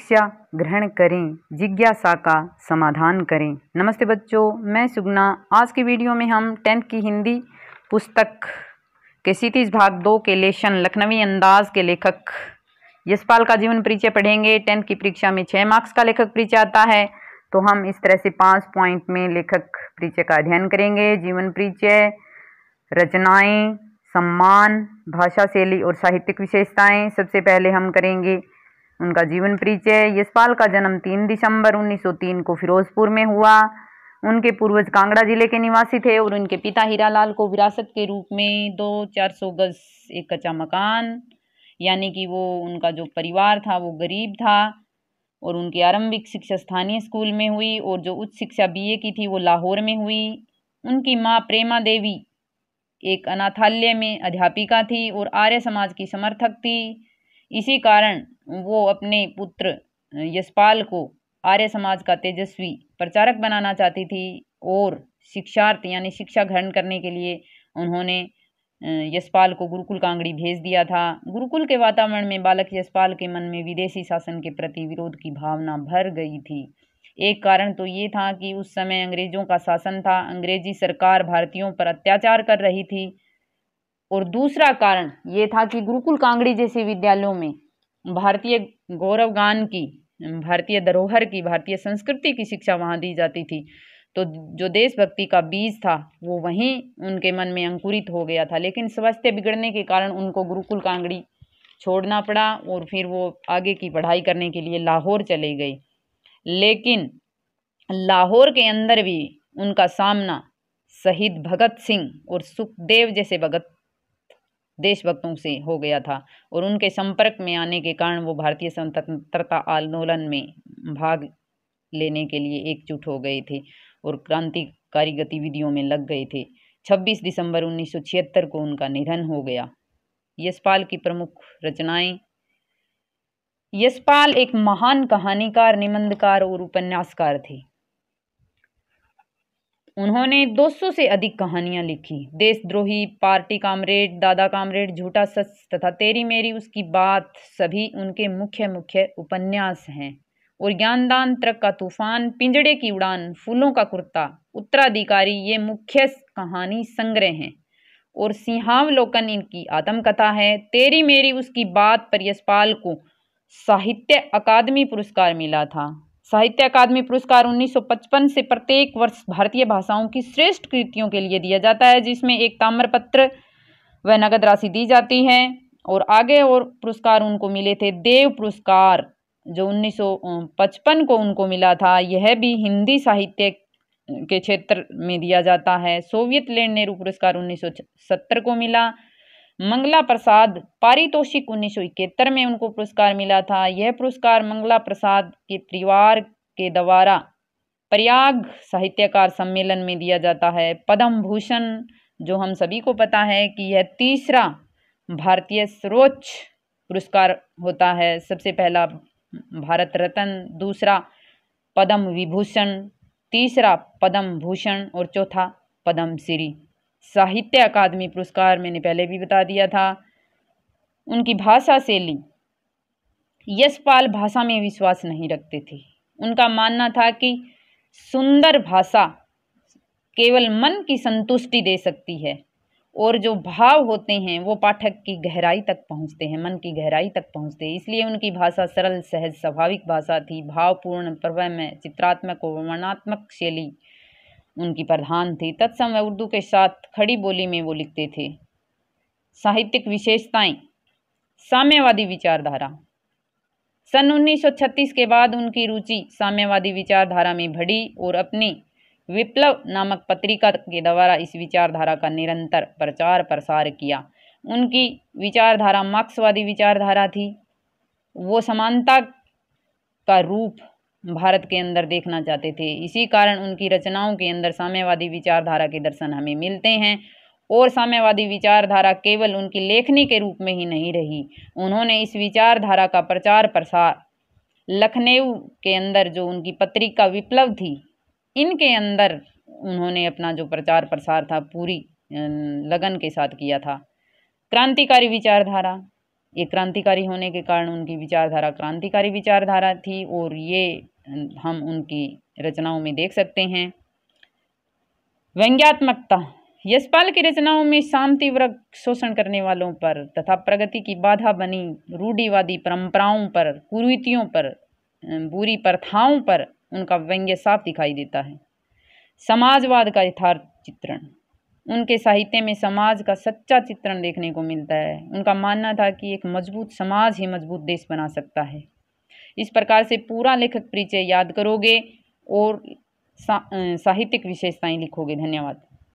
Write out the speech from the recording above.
शिक्षा ग्रहण करें जिज्ञासा का समाधान करें नमस्ते बच्चों मैं सुगना आज की वीडियो में हम टेंथ की हिंदी पुस्तक के सीतीस भाग दो के लेशन लखनवी अंदाज के लेखक यशपाल का जीवन परिचय पढ़ेंगे टेंथ की परीक्षा में छः मार्क्स का लेखक परिचय आता है तो हम इस तरह से पाँच पॉइंट में लेखक परिचय का अध्ययन करेंगे जीवन परिचय रचनाएँ सम्मान भाषा शैली और साहित्यिक विशेषताएं सबसे पहले हम करेंगे उनका जीवन परिचय यशपाल का जन्म 3 दिसंबर 1903 को फिरोजपुर में हुआ उनके पूर्वज कांगड़ा जिले के निवासी थे और उनके पिता हीरालाल को विरासत के रूप में दो चार सौ गज एक कच्चा मकान यानी कि वो उनका जो परिवार था वो गरीब था और उनकी आरंभिक शिक्षा स्थानीय स्कूल में हुई और जो उच्च शिक्षा बीए की थी वो लाहौर में हुई उनकी माँ प्रेमा देवी एक अनाथालय में अध्यापिका थी और आर्य समाज की समर्थक थी इसी कारण वो अपने पुत्र यशपाल को आर्य समाज का तेजस्वी प्रचारक बनाना चाहती थी और शिक्षार्थ यानी शिक्षा ग्रहण करने के लिए उन्होंने यशपाल को गुरुकुल कांगड़ी भेज दिया था गुरुकुल के वातावरण में बालक यशपाल के मन में विदेशी शासन के प्रति विरोध की भावना भर गई थी एक कारण तो ये था कि उस समय अंग्रेजों का शासन था अंग्रेजी सरकार भारतीयों पर अत्याचार कर रही थी और दूसरा कारण ये था कि गुरुकुल कांगड़ी जैसे विद्यालयों में भारतीय गौरवगान की भारतीय धरोहर की भारतीय संस्कृति की शिक्षा वहाँ दी जाती थी तो जो देशभक्ति का बीज था वो वहीं उनके मन में अंकुरित हो गया था लेकिन स्वास्थ्य बिगड़ने के कारण उनको गुरुकुल कांगड़ी छोड़ना पड़ा और फिर वो आगे की पढ़ाई करने के लिए लाहौर चले गए लेकिन लाहौर के अंदर भी उनका सामना शहीद भगत सिंह और सुखदेव जैसे भगत देशभक्तों से हो गया था और उनके संपर्क में आने के कारण वो भारतीय स्वतंत्रता आंदोलन में भाग लेने के लिए एकजुट हो गए थे और क्रांतिकारी गतिविधियों में लग गए थे 26 दिसंबर 1976 को उनका निधन हो गया यशपाल की प्रमुख रचनाएं यशपाल एक महान कहानीकार निबंधकार और उपन्यासकार थे उन्होंने 200 से अधिक कहानियां लिखी देशद्रोही पार्टी कामरेड दादा कामरेड झूठा सच तथा तेरी मेरी उसकी बात सभी उनके मुख्य मुख्य उपन्यास हैं और ज्ञानदान त्रक का तूफान पिंजड़े की उड़ान फूलों का कुर्ता उत्तराधिकारी ये मुख्य कहानी संग्रह हैं और सिंहावलोकन इनकी आत्मकथा है तेरी मेरी उसकी बात पर यशपाल को साहित्य अकादमी पुरस्कार मिला था साहित्य अकादमी पुरस्कार 1955 से प्रत्येक वर्ष भारतीय भाषाओं की श्रेष्ठ कृतियों के लिए दिया जाता है जिसमें एक ताम्रपत्र व नगद राशि दी जाती है और आगे और पुरस्कार उनको मिले थे देव पुरस्कार जो 1955 को उनको मिला था यह भी हिंदी साहित्य के क्षेत्र में दिया जाता है सोवियत लेन नेहरू पुरस्कार उन्नीस को मिला मंगला प्रसाद पारितोषिक उन्नीस सौ इकहत्तर में उनको पुरस्कार मिला था यह पुरस्कार मंगला प्रसाद के परिवार के द्वारा प्रयाग साहित्यकार सम्मेलन में दिया जाता है पद्म भूषण जो हम सभी को पता है कि यह तीसरा भारतीय सर्वोच्च पुरस्कार होता है सबसे पहला भारत रत्न दूसरा पद्म विभूषण तीसरा पद्म भूषण और चौथा पद्म श्री साहित्य अकादमी पुरस्कार मैंने पहले भी बता दिया था उनकी भाषा शैली यशपाल भाषा में विश्वास नहीं रखते थे उनका मानना था कि सुंदर भाषा केवल मन की संतुष्टि दे सकती है और जो भाव होते हैं वो पाठक की गहराई तक पहुंचते हैं मन की गहराई तक पहुंचते हैं इसलिए उनकी भाषा सरल सहज स्वाभाविक भाषा थी भावपूर्ण प्रवय में चित्रात्मक और वर्णात्मक शैली उनकी प्रधान थी तत्समय उर्दू के साथ खड़ी बोली में वो लिखते थे साहित्यिक विशेषताएं साम्यवादी विचारधारा सन 1936 के बाद उनकी रुचि साम्यवादी विचारधारा में बढ़ी और अपनी विप्लव नामक पत्रिका के द्वारा इस विचारधारा का निरंतर प्रचार प्रसार किया उनकी विचारधारा मार्क्सवादी विचारधारा थी वो समानता का रूप भारत के अंदर देखना चाहते थे इसी कारण उनकी रचनाओं के अंदर साम्यवादी विचारधारा के दर्शन हमें मिलते हैं और साम्यवादी विचारधारा केवल उनकी लेखनी के रूप में ही नहीं रही उन्होंने इस विचारधारा का प्रचार प्रसार लखनऊ के अंदर जो उनकी पत्रिका विप्लव थी इनके अंदर उन्होंने अपना जो प्रचार प्रसार था पूरी लगन के साथ किया था क्रांतिकारी विचारधारा ये क्रांतिकारी होने के कारण उनकी विचारधारा क्रांतिकारी विचारधारा थी और ये हम उनकी रचनाओं में देख सकते हैं व्यंग्यात्मकता यशपाल की रचनाओं में शांति वर्ग शोषण करने वालों पर तथा प्रगति की बाधा बनी रूढ़ीवादी परंपराओं पर कुरीतियों पर बुरी प्रथाओं पर उनका व्यंग्य साफ दिखाई देता है समाजवाद का यथार्थ चित्रण उनके साहित्य में समाज का सच्चा चित्रण देखने को मिलता है उनका मानना था कि एक मजबूत समाज ही मजबूत देश बना सकता है इस प्रकार से पूरा लेखक परिचय याद करोगे और सा, साहित्यिक विशेषताएं लिखोगे धन्यवाद